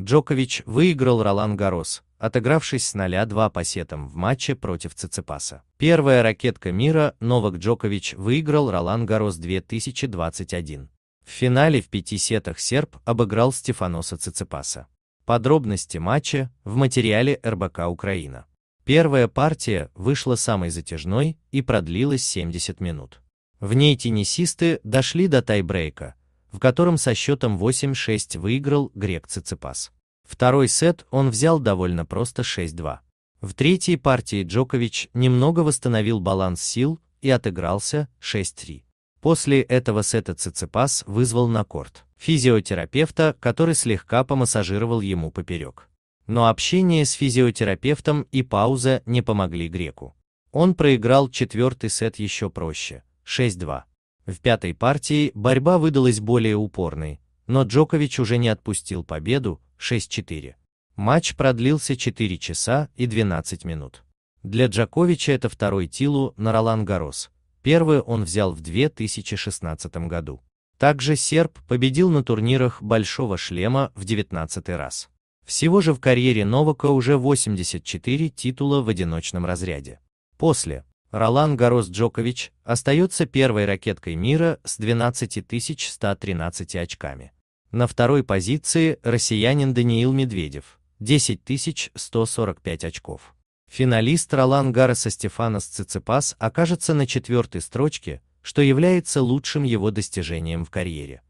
Джокович выиграл Ролан Гарос, отыгравшись с 0-2 по сетам в матче против Циципаса. Первая ракетка мира Новак Джокович выиграл Ролан Гарос 2021. В финале в пяти сетах серб обыграл Стефаноса Циципаса. Подробности матча в материале РБК Украина. Первая партия вышла самой затяжной и продлилась 70 минут. В ней теннисисты дошли до тайбрейка, в котором со счетом 8-6 выиграл грек Циципас. Второй сет он взял довольно просто 6-2. В третьей партии Джокович немного восстановил баланс сил и отыгрался 6-3. После этого сета Циципас вызвал на корт физиотерапевта, который слегка помассажировал ему поперек. Но общение с физиотерапевтом и пауза не помогли греку. Он проиграл четвертый сет еще проще – 6-2. В пятой партии борьба выдалась более упорной, но Джокович уже не отпустил победу 6-4. Матч продлился 4 часа и 12 минут. Для Джоковича это второй титул на Ролан Гарос. Первый он взял в 2016 году. Также серб победил на турнирах Большого шлема в 19 раз. Всего же в карьере Новака уже 84 титула в одиночном разряде. После Ролан Гарос Джокович остается первой ракеткой мира с 12 113 очками. На второй позиции россиянин Даниил Медведев, 10 145 очков. Финалист Ролан Гароса Стефанос Циципас окажется на четвертой строчке, что является лучшим его достижением в карьере.